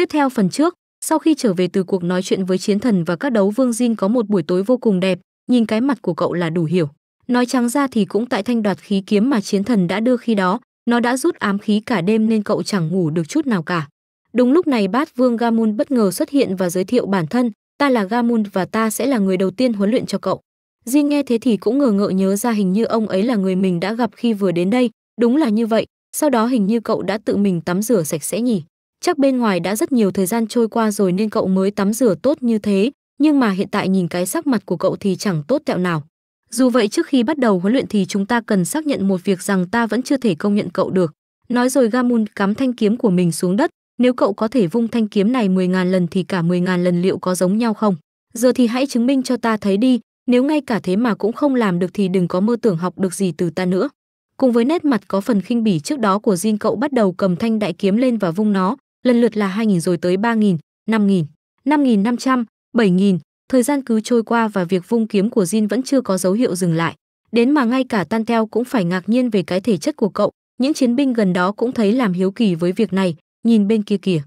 Tiếp theo phần trước, sau khi trở về từ cuộc nói chuyện với chiến thần và các đấu vương Jin có một buổi tối vô cùng đẹp, nhìn cái mặt của cậu là đủ hiểu. Nói trắng ra thì cũng tại thanh đoạt khí kiếm mà chiến thần đã đưa khi đó, nó đã rút ám khí cả đêm nên cậu chẳng ngủ được chút nào cả. Đúng lúc này bát vương Gamun bất ngờ xuất hiện và giới thiệu bản thân, ta là Gamun và ta sẽ là người đầu tiên huấn luyện cho cậu. Jin nghe thế thì cũng ngờ ngợ nhớ ra hình như ông ấy là người mình đã gặp khi vừa đến đây, đúng là như vậy, sau đó hình như cậu đã tự mình tắm rửa sạch sẽ nhỉ chắc bên ngoài đã rất nhiều thời gian trôi qua rồi nên cậu mới tắm rửa tốt như thế, nhưng mà hiện tại nhìn cái sắc mặt của cậu thì chẳng tốt tẹo nào. Dù vậy trước khi bắt đầu huấn luyện thì chúng ta cần xác nhận một việc rằng ta vẫn chưa thể công nhận cậu được. Nói rồi Gamun cắm thanh kiếm của mình xuống đất, nếu cậu có thể vung thanh kiếm này 10.000 lần thì cả 10.000 lần liệu có giống nhau không? Giờ thì hãy chứng minh cho ta thấy đi, nếu ngay cả thế mà cũng không làm được thì đừng có mơ tưởng học được gì từ ta nữa. Cùng với nét mặt có phần khinh bỉ trước đó của Jin cậu bắt đầu cầm thanh đại kiếm lên và vung nó, lần lượt là 2.000 rồi tới 3.000, 5.000, 5.500, 7.000, thời gian cứ trôi qua và việc vung kiếm của Jin vẫn chưa có dấu hiệu dừng lại. Đến mà ngay cả Tan Teo cũng phải ngạc nhiên về cái thể chất của cậu, những chiến binh gần đó cũng thấy làm hiếu kỳ với việc này, nhìn bên kia kìa.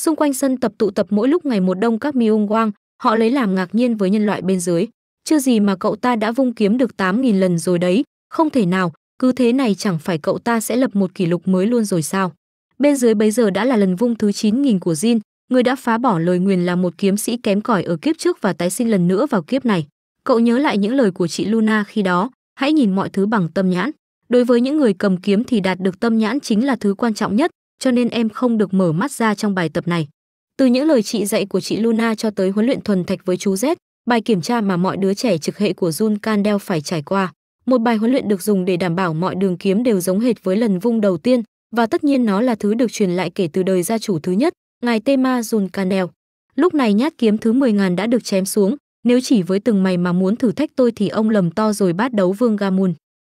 Xung quanh sân tập tụ tập mỗi lúc ngày một đông các Miung quang họ lấy làm ngạc nhiên với nhân loại bên dưới. Chưa gì mà cậu ta đã vung kiếm được 8.000 lần rồi đấy, không thể nào, cứ thế này chẳng phải cậu ta sẽ lập một kỷ lục mới luôn rồi sao? bên dưới bấy giờ đã là lần vung thứ 9000 của Jin, người đã phá bỏ lời nguyền là một kiếm sĩ kém cỏi ở kiếp trước và tái sinh lần nữa vào kiếp này. Cậu nhớ lại những lời của chị Luna khi đó, hãy nhìn mọi thứ bằng tâm nhãn. Đối với những người cầm kiếm thì đạt được tâm nhãn chính là thứ quan trọng nhất, cho nên em không được mở mắt ra trong bài tập này. Từ những lời chị dạy của chị Luna cho tới huấn luyện thuần thạch với chú Z, bài kiểm tra mà mọi đứa trẻ trực hệ của Jun Kandel phải trải qua. Một bài huấn luyện được dùng để đảm bảo mọi đường kiếm đều giống hệt với lần vung đầu tiên, và tất nhiên nó là thứ được truyền lại kể từ đời gia chủ thứ nhất, ngài Tema John Canel. Lúc này nhát kiếm thứ 10.000 đã được chém xuống, nếu chỉ với từng mày mà muốn thử thách tôi thì ông lầm to rồi bắt đấu vương Gamun.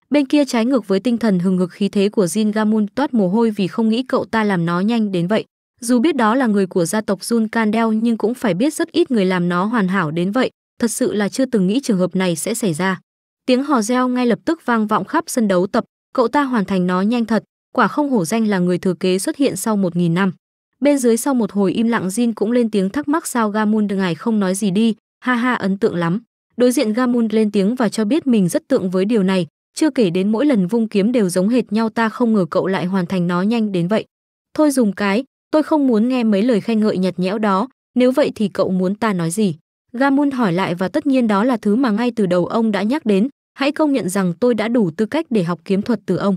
Bên kia trái ngược với tinh thần hừng hực khí thế của Jin Gamun toát mồ hôi vì không nghĩ cậu ta làm nó nhanh đến vậy. Dù biết đó là người của gia tộc Jun Kandel nhưng cũng phải biết rất ít người làm nó hoàn hảo đến vậy, thật sự là chưa từng nghĩ trường hợp này sẽ xảy ra. Tiếng hò reo ngay lập tức vang vọng khắp sân đấu tập, cậu ta hoàn thành nó nhanh thật, quả không hổ danh là người thừa kế xuất hiện sau 1.000 năm. Bên dưới sau một hồi im lặng Jin cũng lên tiếng thắc mắc sao Gamun ngài không nói gì đi, ha ha ấn tượng lắm. Đối diện Gamun lên tiếng và cho biết mình rất tượng với điều này, chưa kể đến mỗi lần vung kiếm đều giống hệt nhau ta không ngờ cậu lại hoàn thành nó nhanh đến vậy. Thôi dùng cái, tôi không muốn nghe mấy lời khen ngợi nhạt nhẽo đó, nếu vậy thì cậu muốn ta nói gì? Gamun hỏi lại và tất nhiên đó là thứ mà ngay từ đầu ông đã nhắc đến, hãy công nhận rằng tôi đã đủ tư cách để học kiếm thuật từ ông.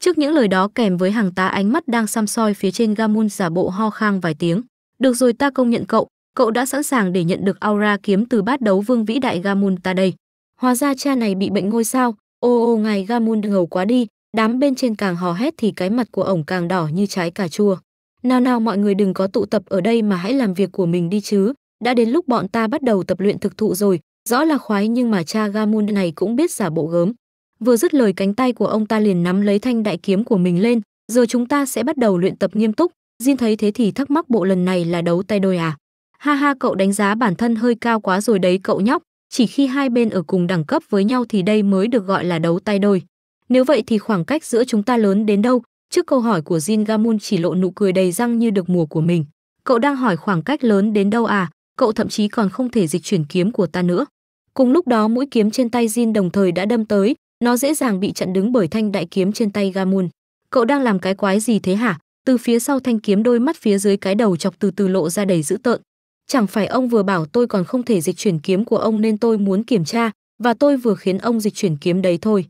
Trước những lời đó kèm với hàng tá ánh mắt đang xăm soi phía trên Gamun giả bộ ho khang vài tiếng. Được rồi ta công nhận cậu, cậu đã sẵn sàng để nhận được aura kiếm từ bát đấu vương vĩ đại Gamun ta đây. Hóa ra cha này bị bệnh ngôi sao, ô ô ngài Gamun ngầu quá đi, đám bên trên càng hò hét thì cái mặt của ổng càng đỏ như trái cà chua. Nào nào mọi người đừng có tụ tập ở đây mà hãy làm việc của mình đi chứ, đã đến lúc bọn ta bắt đầu tập luyện thực thụ rồi, rõ là khoái nhưng mà cha Gamun này cũng biết giả bộ gớm vừa dứt lời cánh tay của ông ta liền nắm lấy thanh đại kiếm của mình lên giờ chúng ta sẽ bắt đầu luyện tập nghiêm túc Jin thấy thế thì thắc mắc bộ lần này là đấu tay đôi à ha ha cậu đánh giá bản thân hơi cao quá rồi đấy cậu nhóc chỉ khi hai bên ở cùng đẳng cấp với nhau thì đây mới được gọi là đấu tay đôi nếu vậy thì khoảng cách giữa chúng ta lớn đến đâu trước câu hỏi của Jin Gamun chỉ lộ nụ cười đầy răng như được mùa của mình cậu đang hỏi khoảng cách lớn đến đâu à cậu thậm chí còn không thể dịch chuyển kiếm của ta nữa cùng lúc đó mũi kiếm trên tay Jin đồng thời đã đâm tới nó dễ dàng bị chặn đứng bởi thanh đại kiếm trên tay Gamon. Cậu đang làm cái quái gì thế hả? Từ phía sau thanh kiếm đôi mắt phía dưới cái đầu chọc từ từ lộ ra đầy dữ tợn. Chẳng phải ông vừa bảo tôi còn không thể dịch chuyển kiếm của ông nên tôi muốn kiểm tra, và tôi vừa khiến ông dịch chuyển kiếm đấy thôi.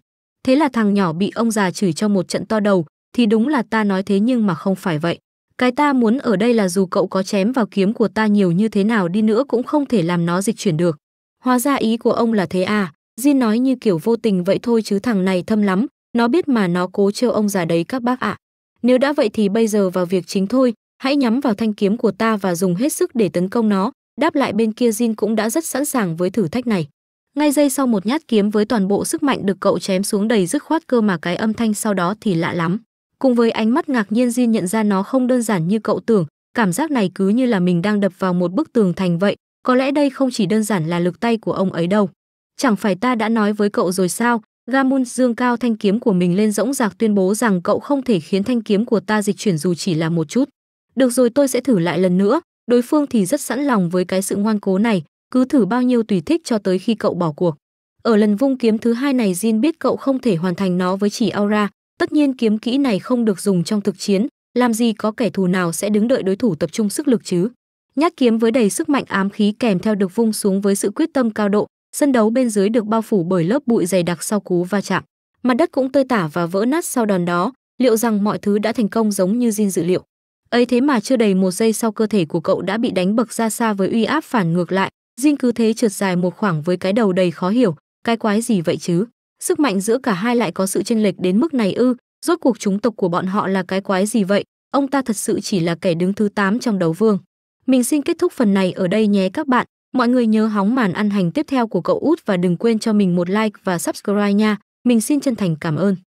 Thế là thằng nhỏ bị ông già chửi cho một trận to đầu, thì đúng là ta nói thế nhưng mà không phải vậy. Cái ta muốn ở đây là dù cậu có chém vào kiếm của ta nhiều như thế nào đi nữa cũng không thể làm nó dịch chuyển được. Hóa ra ý của ông là thế à, Jin nói như kiểu vô tình vậy thôi chứ thằng này thâm lắm, nó biết mà nó cố trêu ông già đấy các bác ạ. À. Nếu đã vậy thì bây giờ vào việc chính thôi, hãy nhắm vào thanh kiếm của ta và dùng hết sức để tấn công nó, đáp lại bên kia Jin cũng đã rất sẵn sàng với thử thách này. Ngay giây sau một nhát kiếm với toàn bộ sức mạnh được cậu chém xuống đầy dứt khoát cơ mà cái âm thanh sau đó thì lạ lắm. Cùng với ánh mắt ngạc nhiên Jin nhận ra nó không đơn giản như cậu tưởng, cảm giác này cứ như là mình đang đập vào một bức tường thành vậy, có lẽ đây không chỉ đơn giản là lực tay của ông ấy đâu. Chẳng phải ta đã nói với cậu rồi sao? Gamun dương cao thanh kiếm của mình lên rỗng rạc tuyên bố rằng cậu không thể khiến thanh kiếm của ta dịch chuyển dù chỉ là một chút. Được rồi tôi sẽ thử lại lần nữa, đối phương thì rất sẵn lòng với cái sự ngoan cố này, cứ thử bao nhiêu tùy thích cho tới khi cậu bỏ cuộc. Ở lần vung kiếm thứ hai này Jin biết cậu không thể hoàn thành nó với chỉ aura, tất nhiên kiếm kỹ này không được dùng trong thực chiến, làm gì có kẻ thù nào sẽ đứng đợi đối thủ tập trung sức lực chứ. Nhát kiếm với đầy sức mạnh ám khí kèm theo được vung xuống với sự quyết tâm cao độ, sân đấu bên dưới được bao phủ bởi lớp bụi dày đặc sau cú va chạm. Mặt đất cũng tơi tả và vỡ nát sau đòn đó, liệu rằng mọi thứ đã thành công giống như Jin dự liệu. Ấy thế mà chưa đầy một giây sau cơ thể của cậu đã bị đánh bật ra xa với uy áp phản ngược lại, Jin cứ thế trượt dài một khoảng với cái đầu đầy khó hiểu, cái quái gì vậy chứ? Sức mạnh giữa cả hai lại có sự chênh lệch đến mức này ư? Rốt cuộc chúng tộc của bọn họ là cái quái gì vậy? Ông ta thật sự chỉ là kẻ đứng thứ 8 trong đấu vương. Mình xin kết thúc phần này ở đây nhé các bạn. Mọi người nhớ hóng màn ăn hành tiếp theo của cậu út và đừng quên cho mình một like và subscribe nha. Mình xin chân thành cảm ơn.